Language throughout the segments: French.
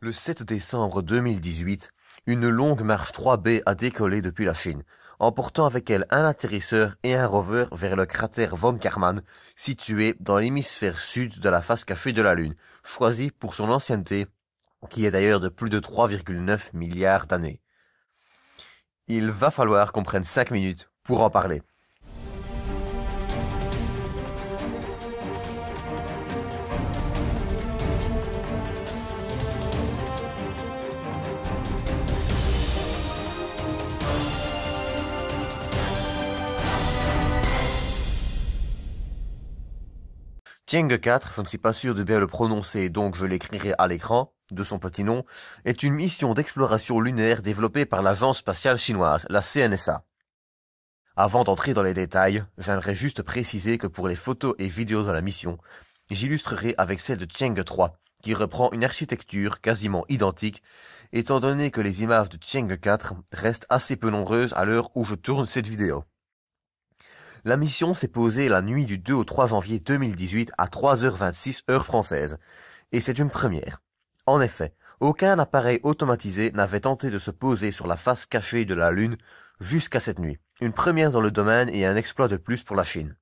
Le 7 décembre 2018, une longue Marche 3B a décollé depuis la Chine, emportant avec elle un atterrisseur et un rover vers le cratère Von Karman, situé dans l'hémisphère sud de la face cachée de la Lune, choisi pour son ancienneté, qui est d'ailleurs de plus de 3,9 milliards d'années. Il va falloir qu'on prenne 5 minutes pour en parler. Tieng 4, je ne suis pas sûr de bien le prononcer donc je l'écrirai à l'écran, de son petit nom, est une mission d'exploration lunaire développée par l'agence spatiale chinoise, la CNSA. Avant d'entrer dans les détails, j'aimerais juste préciser que pour les photos et vidéos de la mission, j'illustrerai avec celle de Tieng 3, qui reprend une architecture quasiment identique, étant donné que les images de Tieng 4 restent assez peu nombreuses à l'heure où je tourne cette vidéo. La mission s'est posée la nuit du 2 au 3 janvier 2018 à 3h26 heure française. Et c'est une première. En effet, aucun appareil automatisé n'avait tenté de se poser sur la face cachée de la Lune jusqu'à cette nuit. Une première dans le domaine et un exploit de plus pour la Chine.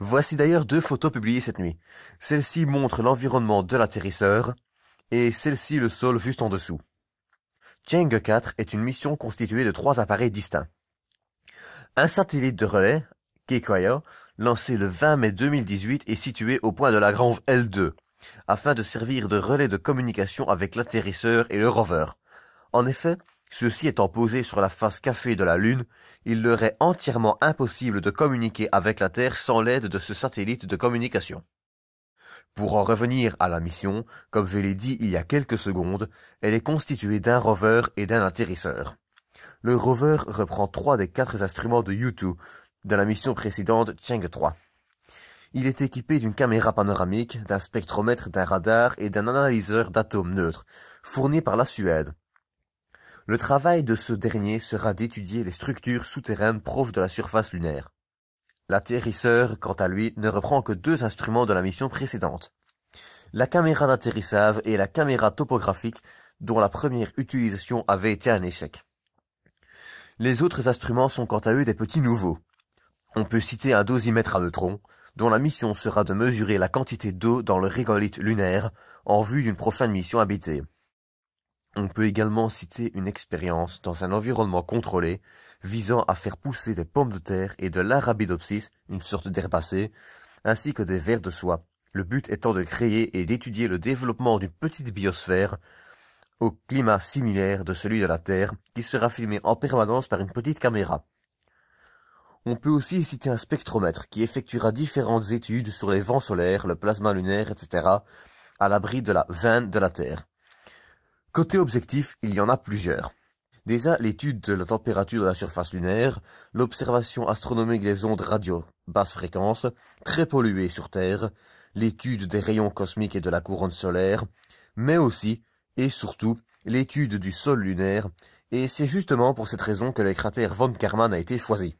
Voici d'ailleurs deux photos publiées cette nuit. Celle-ci montre l'environnement de l'atterrisseur et celle-ci le sol juste en dessous. Chang'e 4 est une mission constituée de trois appareils distincts. Un satellite de relais Kekoya, lancé le 20 mai 2018 est situé au point de la grange L2, afin de servir de relais de communication avec l'atterrisseur et le rover. En effet, ceux-ci étant posés sur la face cachée de la Lune, il leur est entièrement impossible de communiquer avec la Terre sans l'aide de ce satellite de communication. Pour en revenir à la mission, comme je l'ai dit il y a quelques secondes, elle est constituée d'un rover et d'un atterrisseur. Le rover reprend trois des quatre instruments de U2, de la mission précédente Chang'e 3. Il est équipé d'une caméra panoramique, d'un spectromètre, d'un radar et d'un analyseur d'atomes neutres, fourni par la Suède. Le travail de ce dernier sera d'étudier les structures souterraines proches de la surface lunaire. L'atterrisseur, quant à lui, ne reprend que deux instruments de la mission précédente. La caméra d'atterrissage et la caméra topographique dont la première utilisation avait été un échec. Les autres instruments sont quant à eux des petits nouveaux. On peut citer un dosimètre à neutrons, dont la mission sera de mesurer la quantité d'eau dans le régolithe lunaire en vue d'une prochaine mission habitée. On peut également citer une expérience dans un environnement contrôlé visant à faire pousser des pommes de terre et de l'arabidopsis, une sorte d'herbacée, ainsi que des vers de soie, le but étant de créer et d'étudier le développement d'une petite biosphère au climat similaire de celui de la Terre, qui sera filmé en permanence par une petite caméra. On peut aussi citer un spectromètre qui effectuera différentes études sur les vents solaires, le plasma lunaire, etc., à l'abri de la veine de la Terre. Côté objectif, il y en a plusieurs. Déjà, l'étude de la température de la surface lunaire, l'observation astronomique des ondes radio basse fréquence, très polluées sur Terre, l'étude des rayons cosmiques et de la couronne solaire, mais aussi, et surtout, l'étude du sol lunaire, et c'est justement pour cette raison que le cratère von Karman a été choisi.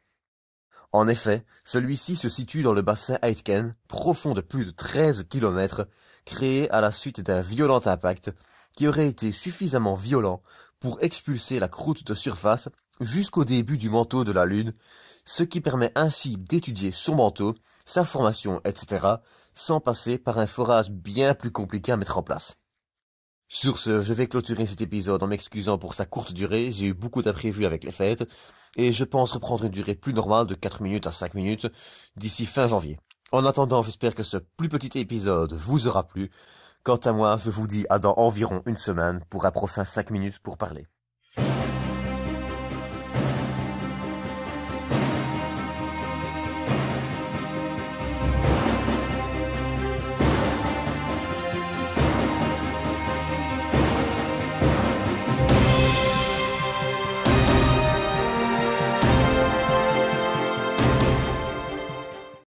En effet, celui-ci se situe dans le bassin Aitken, profond de plus de 13 km, créé à la suite d'un violent impact qui aurait été suffisamment violent pour expulser la croûte de surface jusqu'au début du manteau de la Lune, ce qui permet ainsi d'étudier son manteau, sa formation, etc., sans passer par un forage bien plus compliqué à mettre en place. Sur ce, je vais clôturer cet épisode en m'excusant pour sa courte durée, j'ai eu beaucoup d'imprévus avec les fêtes, et je pense reprendre une durée plus normale de 4 minutes à 5 minutes d'ici fin janvier. En attendant, j'espère que ce plus petit épisode vous aura plu. Quant à moi, je vous dis à dans environ une semaine pour un prochain 5 minutes pour parler.